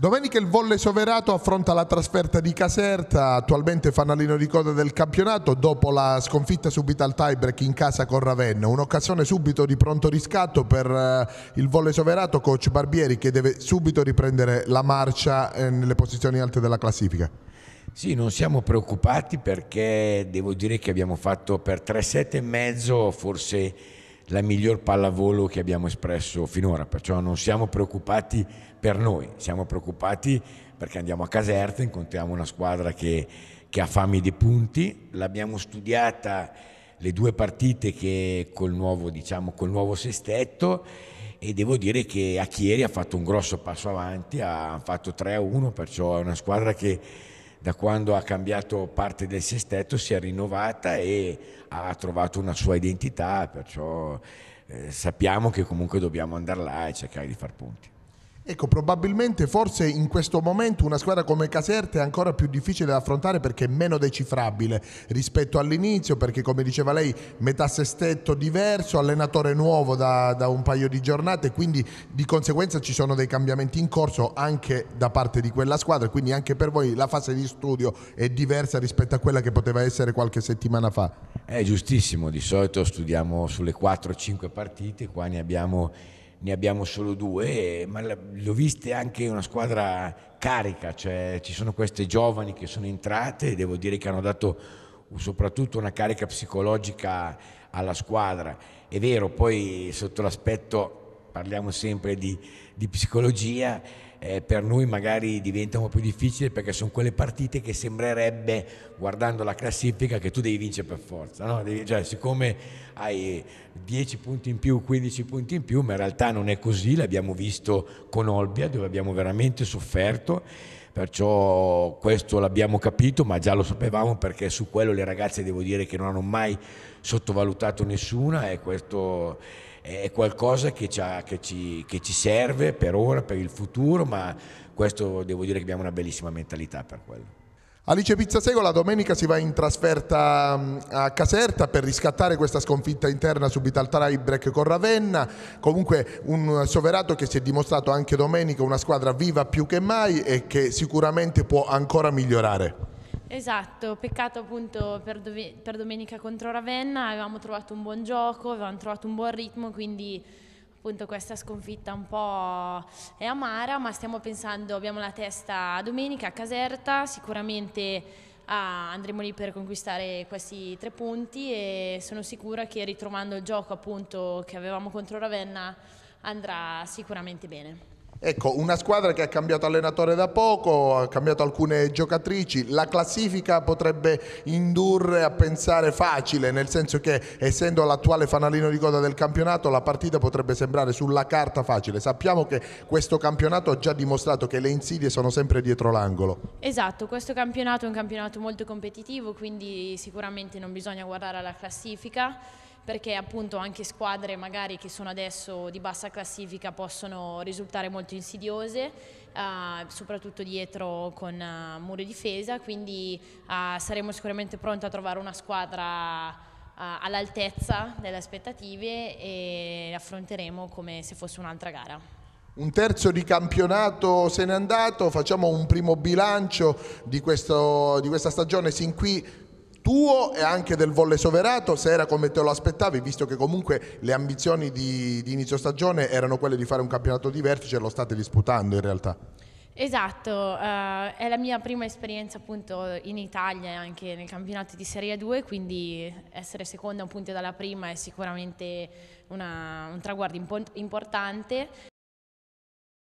Domenica il volle Soverato affronta la trasferta di Caserta, attualmente fanalino di coda del campionato, dopo la sconfitta subita al tiebreak in casa con Ravenna. Un'occasione subito di pronto riscatto per eh, il volle Soverato, coach Barbieri, che deve subito riprendere la marcia eh, nelle posizioni alte della classifica. Sì, non siamo preoccupati perché devo dire che abbiamo fatto per 3 set e mezzo, forse la miglior pallavolo che abbiamo espresso finora, perciò non siamo preoccupati per noi, siamo preoccupati perché andiamo a Caserta, incontriamo una squadra che, che ha fame di punti, l'abbiamo studiata le due partite che col nuovo, diciamo, col nuovo sestetto e devo dire che a Chieri ha fatto un grosso passo avanti, ha fatto 3-1, perciò è una squadra che da quando ha cambiato parte del sestetto si è rinnovata e ha trovato una sua identità, perciò eh, sappiamo che comunque dobbiamo andare là e cercare di far punti. Ecco, probabilmente forse in questo momento una squadra come Caserta è ancora più difficile da affrontare perché è meno decifrabile rispetto all'inizio, perché come diceva lei, metà sestetto diverso, allenatore nuovo da, da, un paio di giornate, quindi di conseguenza ci sono dei cambiamenti in corso anche da parte di quella squadra, quindi anche per voi la fase di studio è diversa rispetto a quella che poteva essere qualche settimana fa. È giustissimo, di solito studiamo sulle 4-5 partite, qua ne abbiamo ne abbiamo solo due, ma l'ho vista anche una squadra carica, cioè ci sono queste giovani che sono entrate e devo dire che hanno dato soprattutto una carica psicologica alla squadra. È vero, poi sotto l'aspetto, parliamo sempre di, di psicologia, eh, per noi magari diventa un po' più difficile perché sono quelle partite che sembrerebbe, guardando la classifica, che tu devi vincere per forza. No? Devi, cioè, siccome hai 10 punti in più, 15 punti in più, ma in realtà non è così, l'abbiamo visto con Olbia dove abbiamo veramente sofferto. Perciò questo l'abbiamo capito, ma già lo sapevamo perché su quello le ragazze devo dire che non hanno mai sottovalutato nessuna e questo è qualcosa che ci, ha, che ci, che ci serve per ora, per il futuro, ma questo devo dire che abbiamo una bellissima mentalità per quello. Alice Pizzasego la domenica si va in trasferta mm, a Caserta per riscattare questa sconfitta interna subita al tie-break con Ravenna, comunque un Soverato che si è dimostrato anche domenica una squadra viva più che mai e che sicuramente può ancora migliorare. Esatto, peccato appunto per, per domenica contro Ravenna, avevamo trovato un buon gioco, avevamo trovato un buon ritmo, quindi appunto questa sconfitta un po' è amara, ma stiamo pensando, abbiamo la testa a domenica a Caserta, sicuramente ah, andremo lì per conquistare questi tre punti e sono sicura che ritrovando il gioco appunto che avevamo contro Ravenna andrà sicuramente bene. Ecco, una squadra che ha cambiato allenatore da poco, ha cambiato alcune giocatrici, la classifica potrebbe indurre a pensare facile, nel senso che essendo l'attuale fanalino di coda del campionato la partita potrebbe sembrare sulla carta facile. Sappiamo che questo campionato ha già dimostrato che le insidie sono sempre dietro l'angolo. Esatto, questo campionato è un campionato molto competitivo, quindi sicuramente non bisogna guardare alla classifica perché appunto anche squadre magari che sono adesso di bassa classifica possono risultare molto insidiose, uh, soprattutto dietro con uh, eh, muro e difesa, quindi uh, saremo sicuramente pronti a trovare una squadra all'altezza delle aspettative e affronteremo come se fosse un'altra gara. Un terzo di campionato se n'è andato, facciamo un primo bilancio di, questo, di questa stagione sin qui tuo e anche del Volle Soverato, se era come te lo aspettavi, visto che comunque le ambizioni di, di inizio stagione erano quelle di fare un campionato di vertice, lo state disputando in realtà. Esatto, uh, è la mia prima esperienza appunto in Italia e anche nel campionato di Serie 2, quindi essere seconda appunto dalla prima è sicuramente una, un traguardo impo importante.